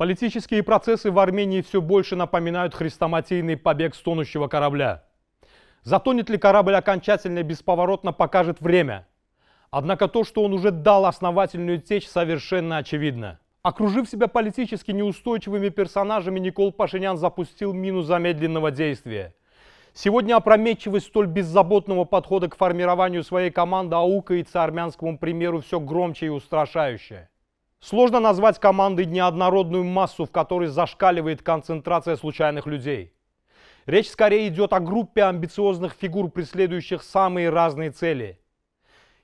Политические процессы в Армении все больше напоминают хрестоматийный побег стонущего корабля. Затонет ли корабль окончательно и бесповоротно, покажет время. Однако то, что он уже дал основательную течь, совершенно очевидно. Окружив себя политически неустойчивыми персонажами, Никол Пашинян запустил мину замедленного действия. Сегодня опрометчивость столь беззаботного подхода к формированию своей команды аукается армянскому примеру все громче и устрашающее. Сложно назвать командой неоднородную массу, в которой зашкаливает концентрация случайных людей. Речь скорее идет о группе амбициозных фигур, преследующих самые разные цели.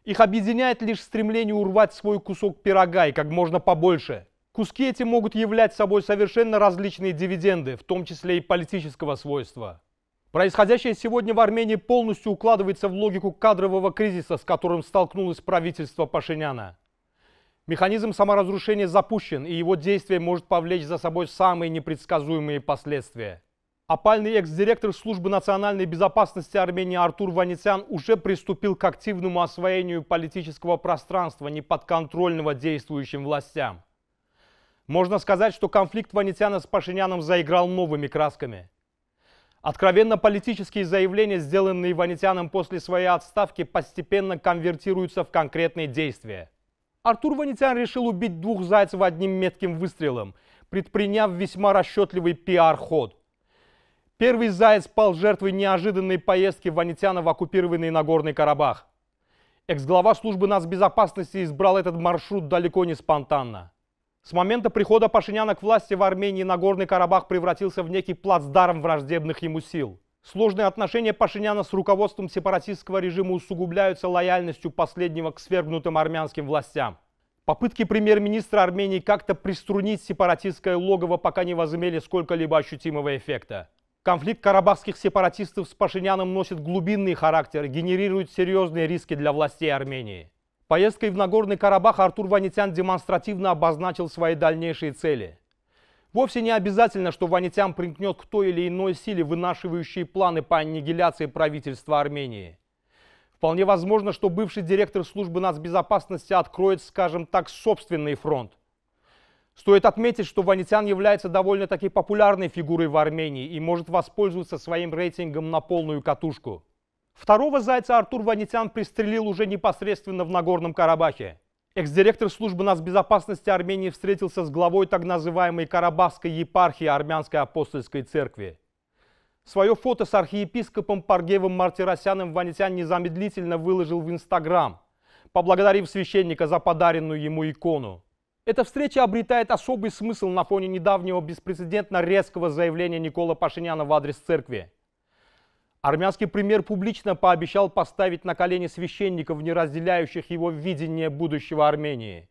Их объединяет лишь стремление урвать свой кусок пирога и как можно побольше. Куски эти могут являть собой совершенно различные дивиденды, в том числе и политического свойства. Происходящее сегодня в Армении полностью укладывается в логику кадрового кризиса, с которым столкнулось правительство Пашиняна. Механизм саморазрушения запущен, и его действие может повлечь за собой самые непредсказуемые последствия. Опальный экс-директор Службы национальной безопасности Армении Артур Ванитян уже приступил к активному освоению политического пространства, неподконтрольного действующим властям. Можно сказать, что конфликт Ванитяна с Пашиняном заиграл новыми красками. Откровенно политические заявления, сделанные Ванитяном после своей отставки, постепенно конвертируются в конкретные действия – Артур Ваницян решил убить двух зайцев одним метким выстрелом, предприняв весьма расчетливый пиар-ход. Первый заяц пал жертвой неожиданной поездки Ванитяна в оккупированный Нагорный Карабах. Экс-глава службы нацбезопасности избрал этот маршрут далеко не спонтанно. С момента прихода Пашиняна к власти в Армении Нагорный Карабах превратился в некий плацдарм враждебных ему сил – Сложные отношения Пашиняна с руководством сепаратистского режима усугубляются лояльностью последнего к свергнутым армянским властям. Попытки премьер-министра Армении как-то приструнить сепаратистское логово пока не возымели сколько-либо ощутимого эффекта. Конфликт карабахских сепаратистов с Пашиняном носит глубинный характер и генерирует серьезные риски для властей Армении. Поездкой в Нагорный Карабах Артур Ванитян демонстративно обозначил свои дальнейшие цели – Вовсе не обязательно, что ванитям примкнет к той или иной силе, вынашивающей планы по аннигиляции правительства Армении. Вполне возможно, что бывший директор службы нацбезопасности откроет, скажем так, собственный фронт. Стоит отметить, что Ванитян является довольно-таки популярной фигурой в Армении и может воспользоваться своим рейтингом на полную катушку. Второго зайца Артур Ванитян пристрелил уже непосредственно в Нагорном Карабахе. Экс-директор службы нацбезопасности Армении встретился с главой так называемой Карабахской епархии Армянской апостольской церкви. Свое фото с архиепископом Паргевым Мартиросяном Ванитян незамедлительно выложил в Инстаграм, поблагодарив священника за подаренную ему икону. Эта встреча обретает особый смысл на фоне недавнего беспрецедентно резкого заявления Никола Пашиняна в адрес церкви – Армянский премьер публично пообещал поставить на колени священников, не разделяющих его видение будущего Армении.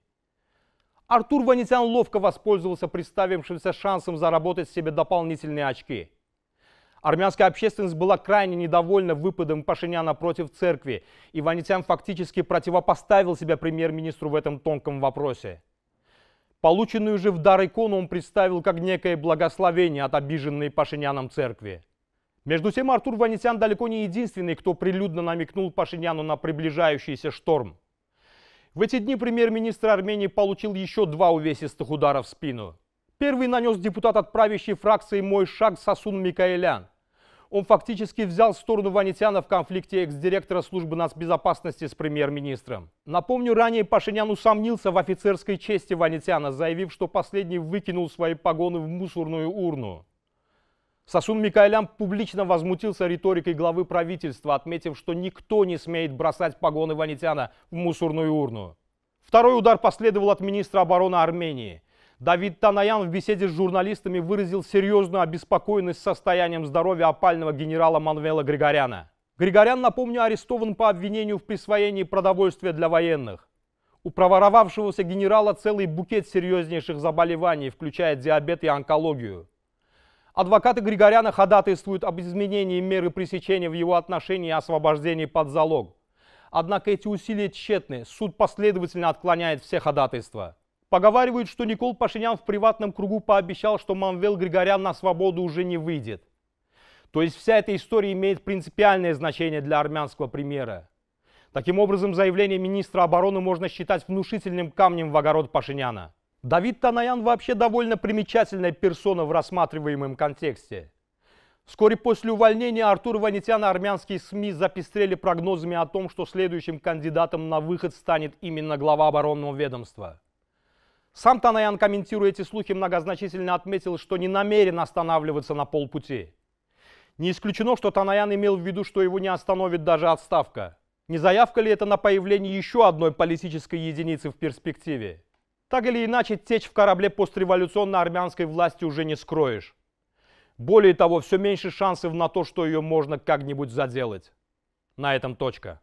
Артур Ванитян ловко воспользовался представившимся шансом заработать себе дополнительные очки. Армянская общественность была крайне недовольна выпадом Пашиняна против церкви, и Ванитян фактически противопоставил себя премьер-министру в этом тонком вопросе. Полученную же в дар икону он представил как некое благословение от обиженной Пашиняном церкви. Между тем, Артур Ванесян далеко не единственный, кто прилюдно намекнул Пашиняну на приближающийся шторм. В эти дни премьер-министр Армении получил еще два увесистых удара в спину. Первый нанес депутат от правящей фракции «Мой шаг» Сасун Микаэлян. Он фактически взял сторону Ванитяна в конфликте экс-директора службы нацбезопасности с премьер-министром. Напомню, ранее Пашинян усомнился в офицерской чести Ванитяна, заявив, что последний выкинул свои погоны в мусорную урну. Сашун Микаэлян публично возмутился риторикой главы правительства, отметив, что никто не смеет бросать погоны Ванитяна в мусорную урну. Второй удар последовал от министра обороны Армении. Давид Танаян в беседе с журналистами выразил серьезную обеспокоенность состоянием здоровья опального генерала Манвела Григоряна. Григорян, напомню, арестован по обвинению в присвоении продовольствия для военных. У проворовавшегося генерала целый букет серьезнейших заболеваний, включая диабет и онкологию. Адвокаты Григоряна ходатайствуют об изменении меры пресечения в его отношении и освобождении под залог. Однако эти усилия тщетны. Суд последовательно отклоняет все ходатайства. Поговаривают, что Никол Пашинян в приватном кругу пообещал, что Мамвел Григорян на свободу уже не выйдет. То есть вся эта история имеет принципиальное значение для армянского премьера. Таким образом, заявление министра обороны можно считать внушительным камнем в огород Пашиняна. Давид Танаян вообще довольно примечательная персона в рассматриваемом контексте. Вскоре после увольнения Артура Ванитяна армянские СМИ запестрели прогнозами о том, что следующим кандидатом на выход станет именно глава оборонного ведомства. Сам Танаян, комментируя эти слухи, многозначительно отметил, что не намерен останавливаться на полпути. Не исключено, что Танаян имел в виду, что его не остановит даже отставка. Не заявка ли это на появление еще одной политической единицы в перспективе? Так или иначе, течь в корабле постреволюционной армянской власти уже не скроешь. Более того, все меньше шансов на то, что ее можно как-нибудь заделать. На этом точка.